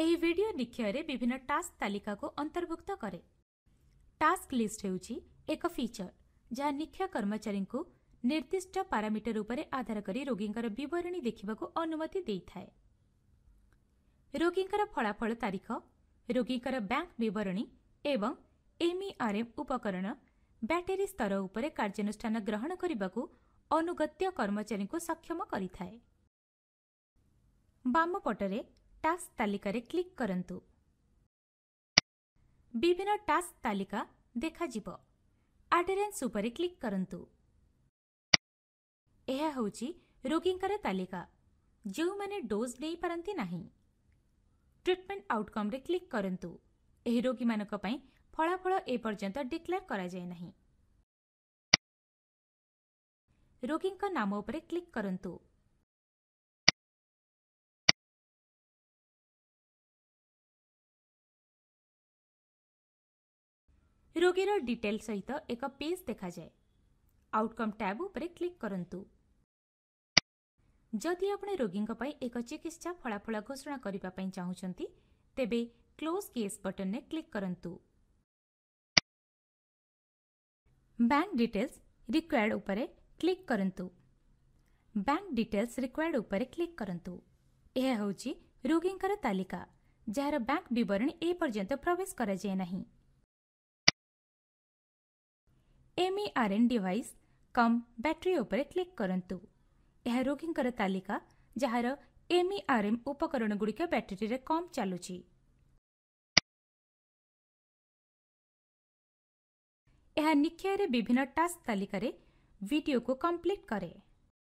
ଏହି ଭିଡିଓ ନିକ୍ଷୟରେ ବିଭିନ୍ନ ଟାସ୍କ ତାଲିକାକୁ ଅନ୍ତର୍ଭୁକ୍ତ କରେ ଟାସ୍କ ଲିଷ୍ଟ ହେଉଛି ଏକ ଫିଚର ଯାହା ନିକ୍ଷୟ କର୍ମଚାରୀଙ୍କୁ ନିର୍ଦ୍ଦିଷ୍ଟ ପାରାମିଟର ଉପରେ ଆଧାର କରି ରୋଗୀଙ୍କର ବିବରଣୀ ଦେଖିବାକୁ ଅନୁମତି ଦେଇଥାଏ ରୋଗୀଙ୍କର ଫଳାଫଳ ତାରିଖ ରୋଗୀଙ୍କର ବ୍ୟାଙ୍କ ବିବରଣୀ ଏବଂ ଏମ୍ଇଆର୍ଏମ୍ ଉପକରଣ ବ୍ୟାଟେରୀ ସ୍ତର ଉପରେ କାର୍ଯ୍ୟାନୁଷ୍ଠାନ ଗ୍ରହଣ କରିବାକୁ ଅନୁଗତ୍ୟ କର୍ମଚାରୀଙ୍କୁ ସକ୍ଷମ କରିଥାଏ ବାମପଟରେ ଟାସ୍କ ତାଲିକାରେ କ୍ଲିକ୍ କରନ୍ତୁ ବିଭିନ୍ନ ଟାସ୍କ ତାଲିକା ଦେଖାଯିବ ଆଡେରେନ୍ସ ଉପରେ କ୍ଲିକ୍ କରନ୍ତୁ ଏହା ହେଉଛି ରୋଗୀଙ୍କର ତାଲିକା ଯେଉଁମାନେ ଡୋଜ୍ ନେଇପାରନ୍ତି ନାହିଁ ଟ୍ରିଟମେଣ୍ଟ ଆଉଟକମ୍ରେ କ୍ଲିକ୍ କରନ୍ତୁ ଏହି ରୋଗୀମାନଙ୍କ ପାଇଁ ଫଳାଫଳ ଏପର୍ଯ୍ୟନ୍ତ ଡିକ୍ଲେୟାର କରାଯାଏ ନାହିଁ ରୋଗୀଙ୍କ ନାମ ଉପରେ କ୍ଲିକ୍ କରନ୍ତୁ ରୋଗୀର ଡିଟେଲ୍ ସହିତ ଏକ ପେଜ୍ ଦେଖାଯାଏ ଆଉଟକମ୍ ଟ୍ୟାବ୍ ଉପରେ କ୍ଲିକ୍ କରନ୍ତୁ ଯଦି ଆପଣ ରୋଗୀଙ୍କ ପାଇଁ ଏକ ଚିକିତ୍ସା ଫଳାଫଳ ଘୋଷଣା କରିବା ପାଇଁ ଚାହୁଁଛନ୍ତି ତେବେ କ୍ଲୋଜ୍ କେସ୍ ବଟନ୍ରେ କ୍ଲିକ୍ କରନ୍ତୁ ବ୍ୟାଙ୍କ ଡିଟେଲ୍ସ ରିକ୍ୱାର୍ଡ ଉପରେ କ୍ଲିକ୍ କରନ୍ତୁ ବ୍ୟାଙ୍କ ଡିଟେଲ୍ସ ରିକ୍ୱାର୍ଡ ଉପରେ କ୍ଲିକ୍ କରନ୍ତୁ ଏହା ହେଉଛି ରୋଗୀଙ୍କର ତାଲିକା ଯାହାର ବ୍ୟାଙ୍କ ବିବରଣୀ ଏପର୍ଯ୍ୟନ୍ତ ପ୍ରବେଶ କରାଯାଏ ନାହିଁ ଏମ୍ଇଆର୍ଏନ୍ ଡିଭାଇସ୍ କମ୍ ବ୍ୟାଟେରୀ ଉପରେ କ୍ଲିକ୍ କରନ୍ତୁ ଏହା ରୋଗୀଙ୍କର ତାଲିକା ଯାହାର ଏମ୍ଇଆର୍ଏମ୍ ଉପକରଣଗୁଡ଼ିକ ବ୍ୟାଟେରୀରେ କମ୍ ଚାଲୁଛି ଏହା ନିକ୍ଷୟରେ ବିଭିନ୍ନ ଟାସ୍କ ତାଲିକାରେ ଭିଡିଓକୁ କମ୍ପ୍ଲିଟ୍ କରେ